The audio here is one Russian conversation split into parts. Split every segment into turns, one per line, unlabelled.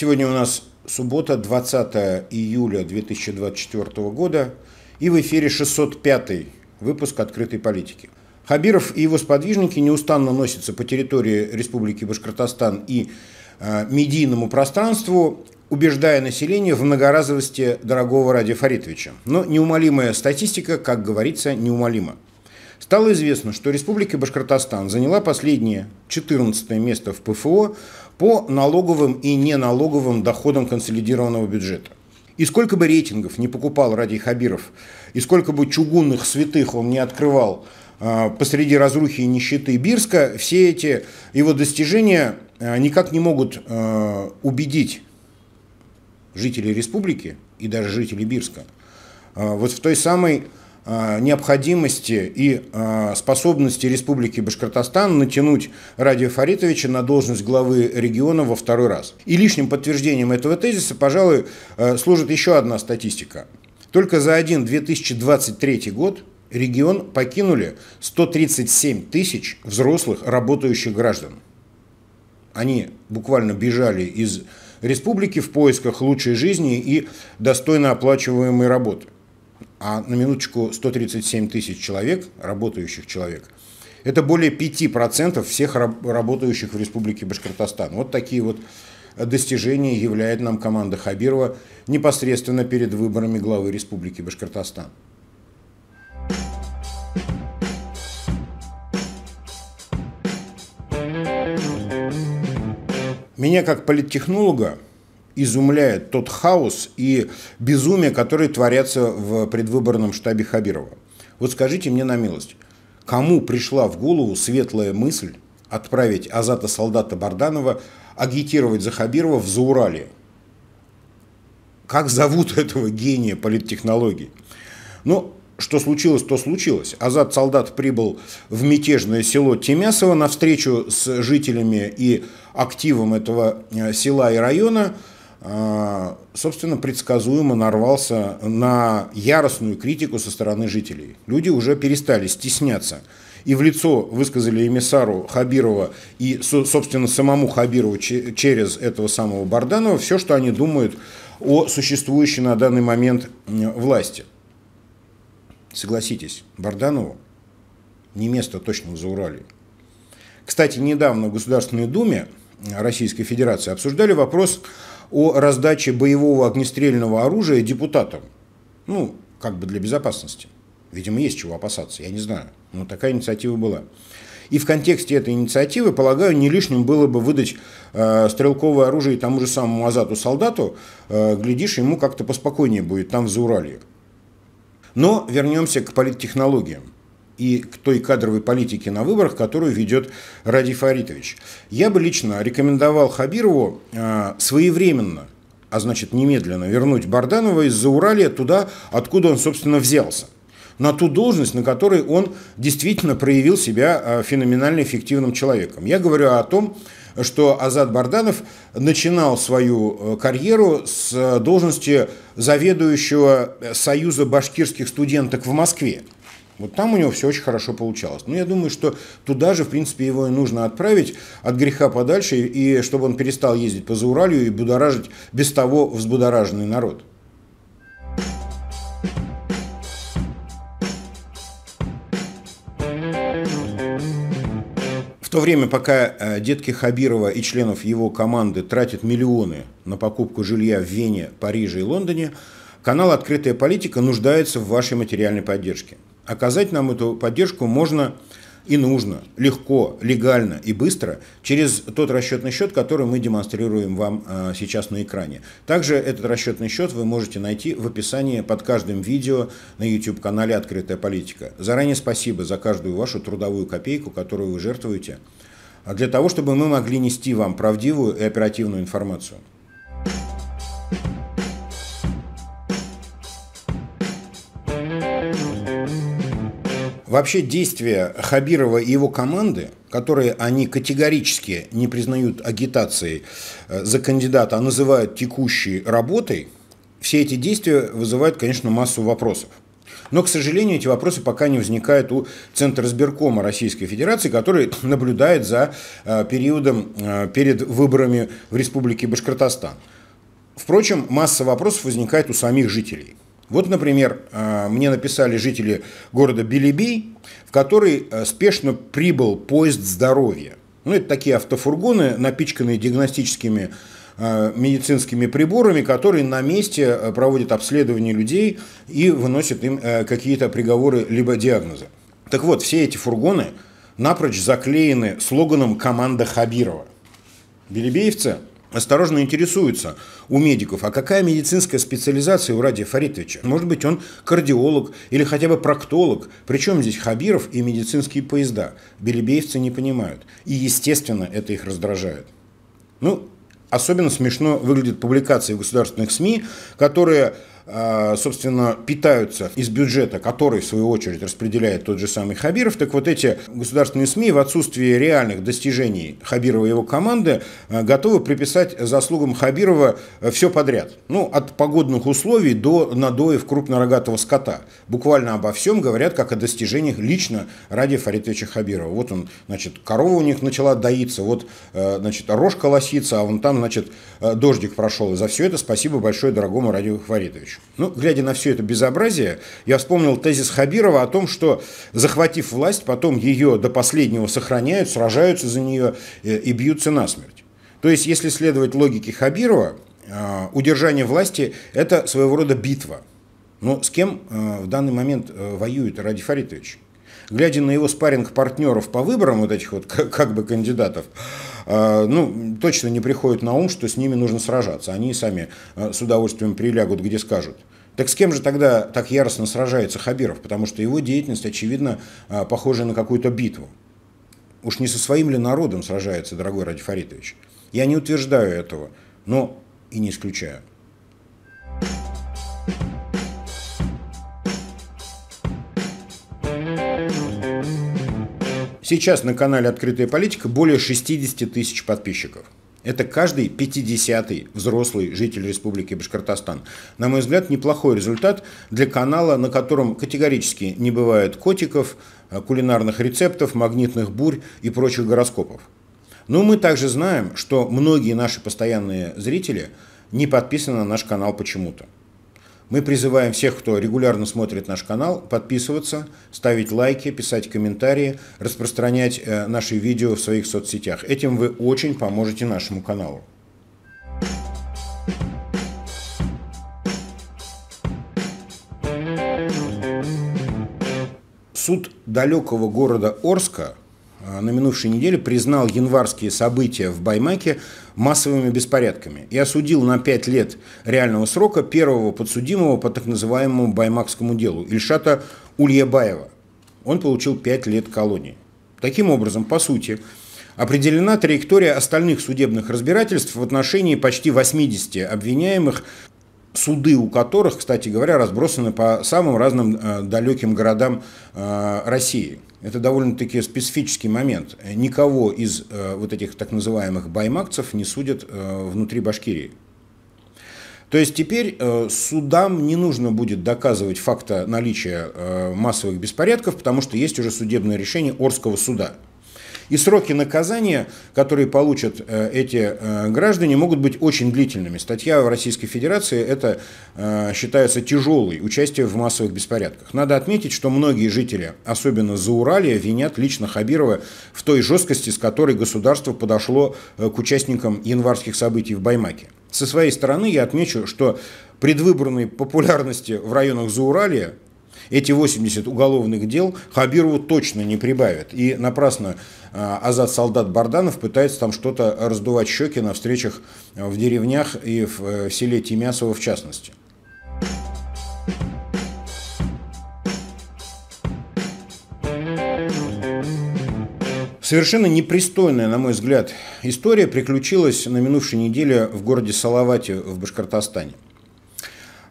Сегодня у нас суббота, 20 июля 2024 года, и в эфире 605 выпуск «Открытой политики». Хабиров и его сподвижники неустанно носятся по территории Республики Башкортостан и э, медийному пространству, убеждая население в многоразовости дорогого Ради Фаритовича. Но неумолимая статистика, как говорится, неумолима. Стало известно, что Республика Башкортостан заняла последнее 14 место в ПФО по налоговым и неналоговым доходам консолидированного бюджета. И сколько бы рейтингов не покупал Ради Хабиров, и сколько бы чугунных святых он не открывал э, посреди разрухи и нищеты Бирска, все эти его достижения э, никак не могут э, убедить жителей республики и даже жителей Бирска вот в той самой Э, необходимости и э, способности Республики Башкортостан натянуть Радия Фаритовича на должность главы региона во второй раз. И лишним подтверждением этого тезиса, пожалуй, э, служит еще одна статистика. Только за один 2023 год регион покинули 137 тысяч взрослых работающих граждан. Они буквально бежали из республики в поисках лучшей жизни и достойно оплачиваемой работы а на минуточку 137 тысяч человек, работающих человек, это более 5% всех работающих в Республике Башкортостан. Вот такие вот достижения являет нам команда Хабирова непосредственно перед выборами главы Республики Башкортостан. Меня как политтехнолога изумляет тот хаос и безумие, которые творятся в предвыборном штабе Хабирова. Вот скажите мне на милость, кому пришла в голову светлая мысль отправить Азата Солдата Барданова агитировать за Хабирова в Заурале? Как зовут этого гения политтехнологий? Ну, что случилось, то случилось. Азат солдат прибыл в мятежное село Темясово на встречу с жителями и активом этого э, села и района – а, собственно, предсказуемо нарвался на яростную критику со стороны жителей. Люди уже перестали стесняться. И в лицо высказали эмиссару Хабирова и, собственно, самому Хабирову через этого самого Барданова все, что они думают о существующей на данный момент власти. Согласитесь, Барданову не место точно за Уралью. Кстати, недавно в Государственной Думе Российской Федерации обсуждали вопрос о раздаче боевого огнестрельного оружия депутатам. Ну, как бы для безопасности. Видимо, есть чего опасаться, я не знаю. Но такая инициатива была. И в контексте этой инициативы, полагаю, не лишним было бы выдать э, стрелковое оружие тому же самому Азату-солдату. Э, глядишь, ему как-то поспокойнее будет там в Зауралье. Но вернемся к политтехнологиям и к той кадровой политике на выборах, которую ведет Ради Фаритович. Я бы лично рекомендовал Хабирову а, своевременно а значит немедленно вернуть Барданова из-за Уралия туда, откуда он, собственно, взялся на ту должность, на которой он действительно проявил себя а, феноменально эффективным человеком. Я говорю о том, что Азат Барданов начинал свою э, карьеру с э, должности заведующего э, Союза башкирских студенток в Москве. Вот там у него все очень хорошо получалось. Но ну, я думаю, что туда же, в принципе, его и нужно отправить от греха подальше, и чтобы он перестал ездить по Зауралью и будоражить без того взбудораженный народ. В то время, пока э, детки Хабирова и членов его команды тратят миллионы на покупку жилья в Вене, Париже и Лондоне, канал «Открытая политика» нуждается в вашей материальной поддержке – Оказать нам эту поддержку можно и нужно, легко, легально и быстро через тот расчетный счет, который мы демонстрируем вам а, сейчас на экране. Также этот расчетный счет вы можете найти в описании под каждым видео на YouTube-канале «Открытая политика». Заранее спасибо за каждую вашу трудовую копейку, которую вы жертвуете, а, для того, чтобы мы могли нести вам правдивую и оперативную информацию. вообще действия Хабирова и его команды, которые они категорически не признают агитацией э, за кандидата, а называют текущей работой, все эти действия вызывают, конечно, массу вопросов. Но, к сожалению, эти вопросы пока не возникают у Центра сберкома Российской Федерации, который наблюдает за э, периодом э, перед выборами в Республике Башкортостан. Впрочем, масса вопросов возникает у самих жителей – вот, например, э, мне написали жители города Белебей, в который э, спешно прибыл поезд здоровья. Ну, это такие автофургоны, напичканные диагностическими э, медицинскими приборами, которые на месте проводят обследование людей и выносят им какие-то приговоры либо диагнозы. Так вот, все эти фургоны напрочь заклеены слоганом «Команда Хабирова». Белебеевцы осторожно интересуется у медиков, а какая медицинская специализация у Ради Фаритовича? Может быть, он кардиолог или хотя бы проктолог. Причем здесь Хабиров и медицинские поезда? Белебеевцы не понимают. И, естественно, это их раздражает. Ну, особенно смешно выглядят публикации в государственных СМИ, которые а, собственно, питаются из бюджета, который, в свою очередь, распределяет тот же самый Хабиров, так вот эти государственные СМИ в отсутствии реальных достижений Хабирова и его команды а, готовы приписать заслугам Хабирова э, все подряд. Ну, от погодных условий до надоев крупнорогатого скота. Буквально обо всем говорят, как о достижениях лично ради Фаритовича Хабирова. Вот он, значит, корова у них начала доиться, вот, э, значит, рожка лосится, а вон там, значит, э, дождик прошел. И за все это спасибо большое дорогому Радию Фаритовичу. Ну, глядя на все это безобразие, я вспомнил тезис Хабирова о том, что, захватив власть, потом ее до последнего сохраняют, сражаются за нее э, и бьются насмерть. То есть, если следовать логике Хабирова, э, удержание власти – это своего рода битва. Но с кем э, в данный момент воюет Ради Фаритович? глядя на его спаринг партнеров по выборам вот этих вот как бы кандидатов, а, ну, точно не приходит на ум, что с ними нужно сражаться. Они сами а, с удовольствием прилягут, где скажут. Так с кем же тогда так яростно сражается Хабиров? Потому что его деятельность, очевидно, а, похожа на какую-то битву. Уж не со своим ли народом сражается, дорогой Радифаритович? Я не утверждаю этого, но и не исключаю. Сейчас на канале «Открытая политика» более 60 тысяч подписчиков. Это каждый 50-й взрослый житель Республики Башкортостан. На мой взгляд, неплохой результат для канала, на котором категорически не бывает котиков, а, кулинарных рецептов, магнитных бурь и прочих гороскопов. Но мы также знаем, что многие наши постоянные зрители не подписаны на наш канал почему-то. Мы призываем всех, кто регулярно смотрит наш канал, подписываться, ставить лайки, писать комментарии, распространять э, наши видео в своих соцсетях. Этим вы очень поможете нашему каналу. Суд далекого города Орска – Э, на минувшей неделе признал январские события в Баймаке массовыми беспорядками и осудил на 5 лет реального срока первого подсудимого по так называемому Баймакскому делу Ильшата Ульябаева. Он получил 5 лет колонии. Таким образом, по сути, определена траектория остальных судебных разбирательств в отношении почти 80 обвиняемых, суды у которых, кстати говоря, разбросаны по самым разным э, далеким городам э, России – это довольно-таки специфический момент. Э, никого из э, вот этих так называемых баймакцев не судят э, внутри Башкирии. То есть теперь э, судам не нужно будет доказывать факта наличия э, массовых беспорядков, потому что есть уже судебное решение Орского суда – и сроки наказания, которые получат э, эти э, граждане, могут быть очень длительными. Статья в Российской Федерации это э, считается тяжелой, участие в массовых беспорядках. Надо отметить, что многие жители, особенно Зауралия, винят лично Хабирова в той жесткости, с которой государство подошло к участникам январских событий в Баймаке. Со своей стороны я отмечу, что предвыборной популярности в районах Зауралия эти 80 уголовных дел Хабирову точно не прибавят. И напрасно а, Азат солдат Барданов пытается там что-то раздувать щеки на встречах а, в деревнях и э, в селе Тимясово в частности. Совершенно непристойная, на мой взгляд, история приключилась на минувшей неделе в городе Салавате в Башкортостане.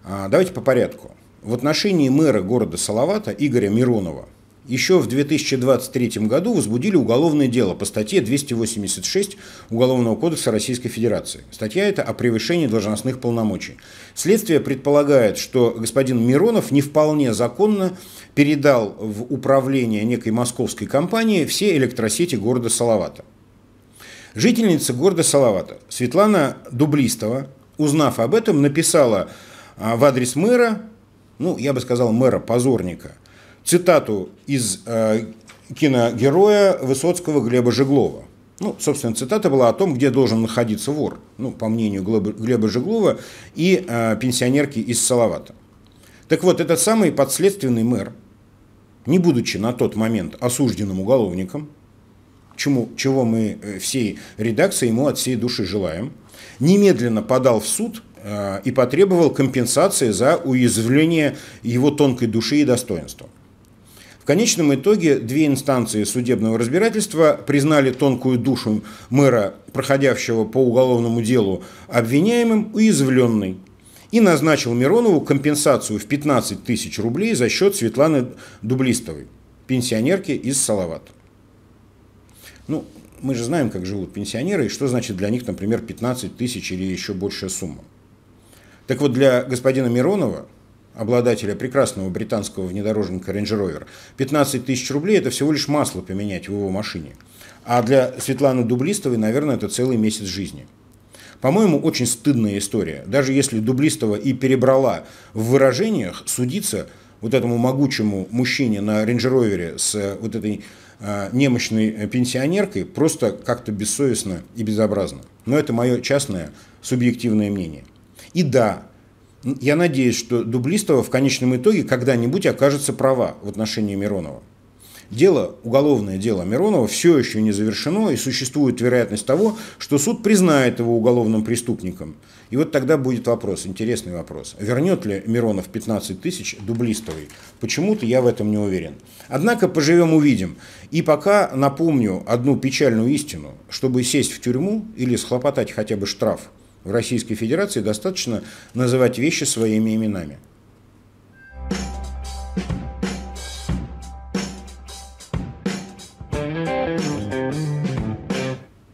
А, давайте по порядку. В отношении мэра города Салавата Игоря Миронова еще в 2023 году возбудили уголовное дело по статье 286 Уголовного кодекса Российской Федерации. Статья эта о превышении должностных полномочий. Следствие предполагает, что господин Миронов не вполне законно передал в управление некой московской компании все электросети города Салавата. Жительница города Салавата Светлана Дублистова, узнав об этом, написала а, в адрес мэра ну, я бы сказал, мэра-позорника. Цитату из э, киногероя Высоцкого Глеба Жеглова. Ну, собственно, цитата была о том, где должен находиться вор, ну, по мнению Глеба, Глеба Жеглова и э, пенсионерки из Салавата. Так вот, этот самый подследственный мэр, не будучи на тот момент осужденным уголовником, чему, чего мы э, всей редакции ему от всей души желаем, немедленно подал в суд Э, и потребовал компенсации за уязвление его тонкой души и достоинства. В конечном итоге две инстанции судебного разбирательства признали тонкую душу мэра, проходящего по уголовному делу обвиняемым, уязвленной и назначил Миронову компенсацию в 15 тысяч рублей за счет Светланы Дублистовой, пенсионерки из Салавата. Ну, мы же знаем, как живут пенсионеры, и что значит для них, например, 15 тысяч или еще большая сумма. Так вот, для господина Миронова, обладателя прекрасного британского внедорожника Range Rover, 15 тысяч рублей – это всего лишь масло поменять в его машине. А для Светланы Дублистовой, наверное, это целый месяц жизни. По-моему, очень стыдная история. Даже если Дублистова и перебрала в выражениях, судиться вот этому могучему мужчине на рейнджеровере с э, вот этой э, немощной э, пенсионеркой просто как-то бессовестно и безобразно. Но это мое частное субъективное мнение. И да, я надеюсь, что Дублистова в конечном итоге когда-нибудь окажется права в отношении Миронова. Дело, уголовное дело Миронова все еще не завершено, и существует вероятность того, что суд признает его уголовным преступником. И вот тогда будет вопрос, интересный вопрос. Вернет ли Миронов 15 тысяч дублистовой? Почему-то я в этом не уверен. Однако поживем увидим. И пока напомню одну печальную истину. Чтобы сесть в тюрьму или схлопотать хотя бы штраф – в Российской Федерации достаточно называть вещи своими именами.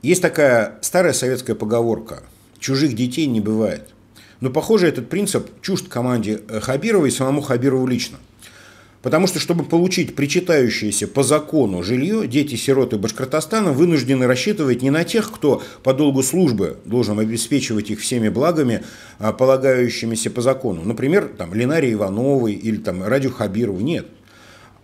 Есть такая старая советская поговорка «чужих детей не бывает». Но, похоже, этот принцип чужд команде э, Хабирова и самому Хабирову лично – Потому что, чтобы получить причитающееся по закону жилье, дети-сироты Башкортостана вынуждены рассчитывать не на тех, кто по долгу службы должен обеспечивать их всеми благами, а, полагающимися по закону. Например, там, Ленаре Ивановой или там, Радио Хабирову. Нет.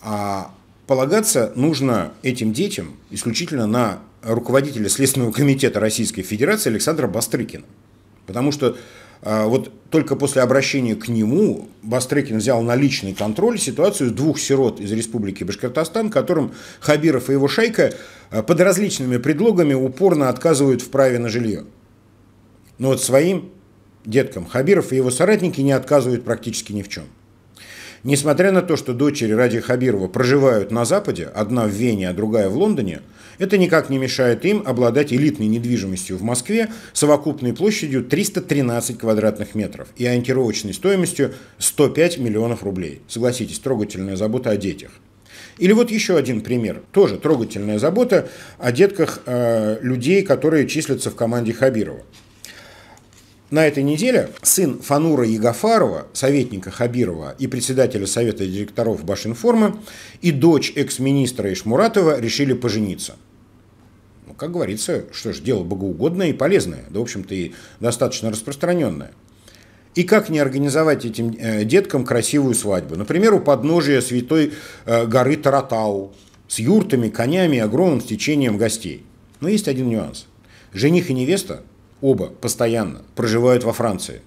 А полагаться нужно этим детям исключительно на руководителя Следственного комитета Российской Федерации Александра Бастрыкина. Потому что а, вот только после обращения к нему Бастрыкин взял на личный контроль ситуацию двух сирот из Республики Башкортостан, которым Хабиров и его шайка а, под различными предлогами упорно отказывают в праве на жилье. Но вот своим деткам Хабиров и его соратники не отказывают практически ни в чем. Несмотря на то, что дочери Ради Хабирова проживают на Западе, одна в Вене, а другая в Лондоне, это никак не мешает им обладать элитной недвижимостью в Москве совокупной площадью 313 квадратных метров и антировочной стоимостью 105 миллионов рублей. Согласитесь, трогательная забота о детях. Или вот еще один пример, тоже трогательная забота о детках э, людей, которые числятся в команде Хабирова. На этой неделе сын Фанура Ягафарова, советника Хабирова и председателя Совета директоров Башинформа и дочь экс-министра Ишмуратова решили пожениться. Ну, как говорится, что ж, дело богоугодное и полезное, да, в общем-то, и достаточно распространенное. И как не организовать этим э, деткам красивую свадьбу? Например, у подножия святой э, горы Таратау с юртами, конями и огромным стечением гостей. Но есть один нюанс. Жених и невеста оба постоянно проживают во Франции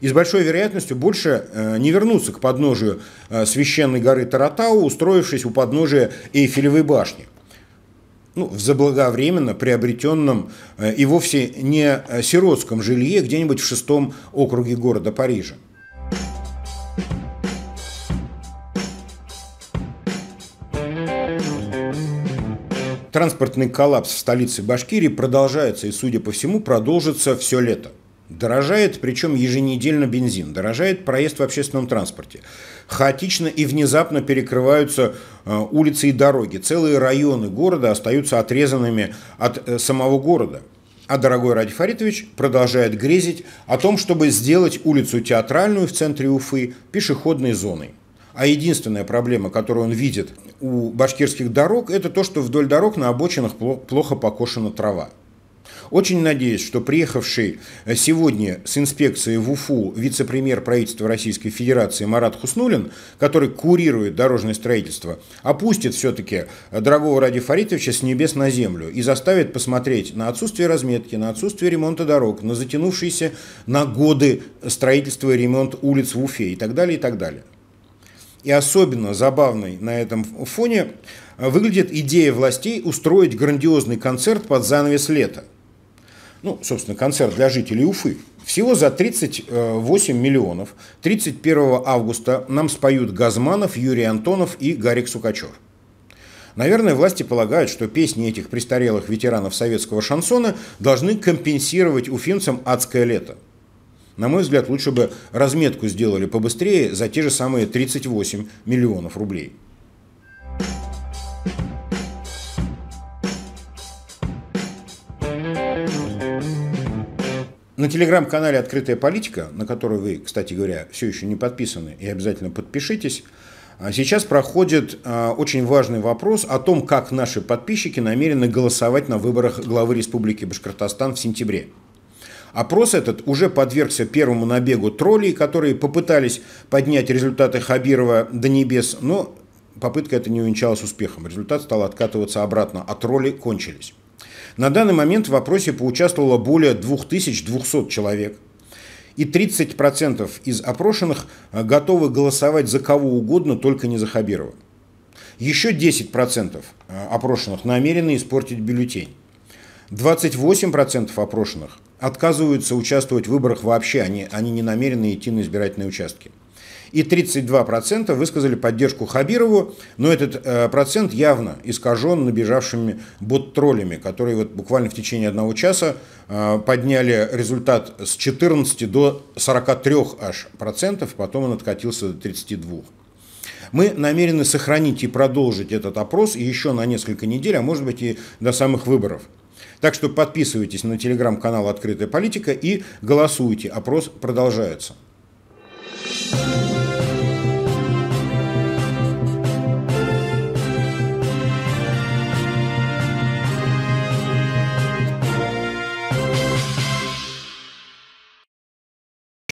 и с большой вероятностью больше э, не вернутся к подножию э, священной горы Таратау, устроившись у подножия Эйфелевой башни. Ну, в заблаговременно приобретенном э, и вовсе не сиротском жилье где-нибудь в шестом округе города Парижа. Транспортный коллапс в столице Башкирии продолжается и, судя по всему, продолжится все лето. Дорожает, причем еженедельно бензин, дорожает проезд в общественном транспорте. Хаотично и внезапно перекрываются э, улицы и дороги. Целые районы города остаются отрезанными от э, самого города. А дорогой Ради Фаритович продолжает грезить о том, чтобы сделать улицу театральную в центре Уфы пешеходной зоной. А единственная проблема, которую он видит у башкирских дорог, это то, что вдоль дорог на обочинах плохо покошена трава. Очень надеюсь, что приехавший э, сегодня с инспекции в УФУ вице-премьер правительства Российской Федерации Марат Хуснулин, который курирует дорожное строительство, опустит все-таки э, дорогого Ради Фаритовича с небес на землю и заставит посмотреть на отсутствие разметки, на отсутствие ремонта дорог, на затянувшиеся на годы строительство и ремонт улиц в Уфе и так далее, и так далее. И особенно забавной на этом фоне э, выглядит идея властей устроить грандиозный концерт под занавес лета. Ну, собственно, концерт для жителей Уфы. Всего за 38 э, миллионов 31 августа нам споют Газманов, Юрий Антонов и Гарик Сукачев. Наверное, власти полагают, что песни этих престарелых ветеранов советского шансона должны компенсировать уфимцам адское лето – на мой взгляд, лучше бы разметку сделали побыстрее за те же самые 38 миллионов рублей. На телеграм-канале «Открытая политика», на который вы, кстати говоря, все еще не подписаны и обязательно подпишитесь, а сейчас проходит а, очень важный вопрос о том, как наши подписчики намерены голосовать на выборах главы Республики Башкортостан в сентябре. Опрос этот уже подвергся первому набегу троллей, которые попытались поднять результаты Хабирова до небес, но попытка эта не увенчалась успехом. Результат стал откатываться обратно, а тролли кончились. На данный момент в опросе поучаствовало более 2200 человек. И 30% из опрошенных э, готовы голосовать за кого угодно, только не за Хабирова. Еще 10% э, опрошенных намерены испортить бюллетень. 28% опрошенных отказываются участвовать в выборах вообще, они, они не намерены идти на избирательные участки. И 32% высказали поддержку Хабирову, но этот э, процент явно искажен набежавшими бот-троллями, которые вот буквально в течение одного часа э, подняли результат с 14 до 43 аж процентов, потом он откатился до 32. Мы намерены сохранить и продолжить этот опрос еще на несколько недель, а может быть и до самых выборов. Так что подписывайтесь на телеграм-канал «Открытая политика» и голосуйте. Опрос продолжается. Thank you